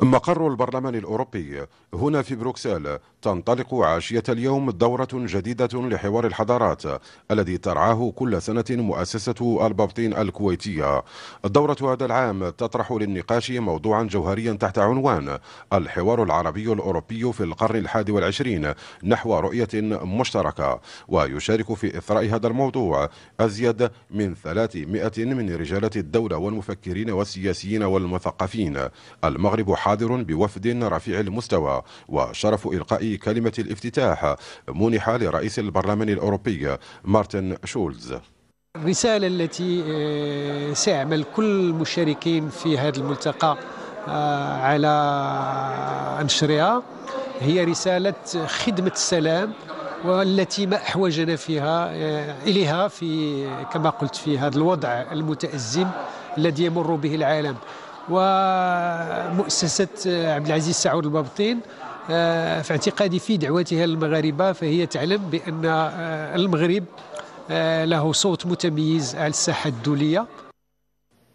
مقر البرلمان الأوروبي هنا في بروكسل تنطلق عاشية اليوم دورة جديدة لحوار الحضارات الذي ترعاه كل سنة مؤسسة البابطين الكويتية الدورة هذا العام تطرح للنقاش موضوعا جوهريا تحت عنوان الحوار العربي الأوروبي في القرن الحادي والعشرين نحو رؤية مشتركة ويشارك في إثراء هذا الموضوع أزيد من 300 من رجالة الدولة والمفكرين والسياسيين والمثقفين المغرب حاضر بوفد رفيع المستوى وشرف إلقاء كلمة الافتتاح منح لرئيس البرلمان الأوروبي مارتن شولز الرسالة التي آه، سيعمل كل المشاركين في هذا الملتقى آه، على أنشرها هي رسالة خدمة السلام والتي ما أحوجنا فيها آه، إليها في كما قلت في هذا الوضع المتأزم الذي يمر به العالم ومؤسسة آه، عبد العزيز سعود المبطين آه، في اعتقادي في دعوتها للمغاربة فهي تعلم بأن آه، المغرب له صوت متميز على الساحة الدولية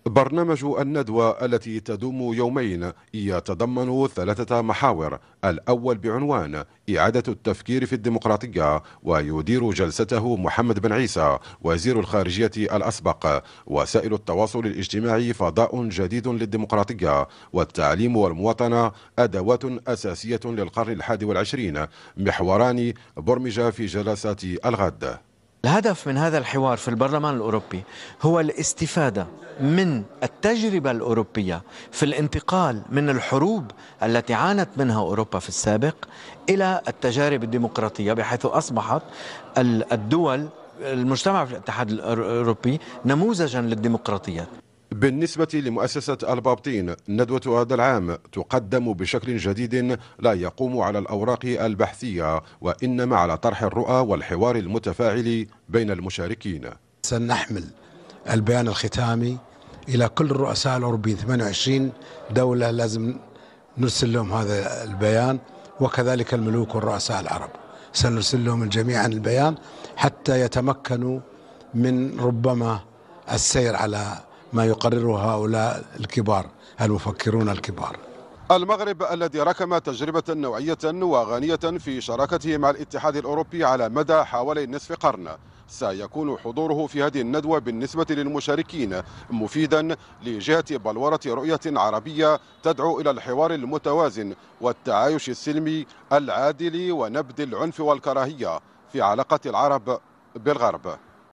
برنامج الندوة التي تدوم يومين يتضمن ثلاثة محاور الأول بعنوان إعادة التفكير في الديمقراطية ويدير جلسته محمد بن عيسى وزير الخارجية الأسبق وسائل التواصل الاجتماعي فضاء جديد للديمقراطية والتعليم والمواطنة أدوات أساسية للقرن الحادي والعشرين محوران برمج في جلسات الغد الهدف من هذا الحوار في البرلمان الأوروبي هو الاستفادة من التجربة الأوروبية في الانتقال من الحروب التي عانت منها أوروبا في السابق إلى التجارب الديمقراطية بحيث أصبحت الدول المجتمع في الاتحاد الأوروبي نموذجا للديمقراطيات بالنسبة لمؤسسة البابطين ندوة هذا العام تقدم بشكل جديد لا يقوم على الأوراق البحثية وإنما على طرح الرؤى والحوار المتفاعل بين المشاركين سنحمل البيان الختامي إلى كل الرؤساء الأوروبيين 28 دولة لازم نرسل لهم هذا البيان وكذلك الملوك والرؤساء العرب سنرسل لهم الجميع عن البيان حتى يتمكنوا من ربما السير على ما يقرره هؤلاء الكبار المفكرون الكبار المغرب الذي ركم تجربة نوعية وغنية في شراكته مع الاتحاد الأوروبي على مدى حوالي نصف قرن سيكون حضوره في هذه الندوة بالنسبة للمشاركين مفيدا لجهة بلورة رؤية عربية تدعو إلى الحوار المتوازن والتعايش السلمي العادل ونبذ العنف والكراهية في علاقة العرب بالغرب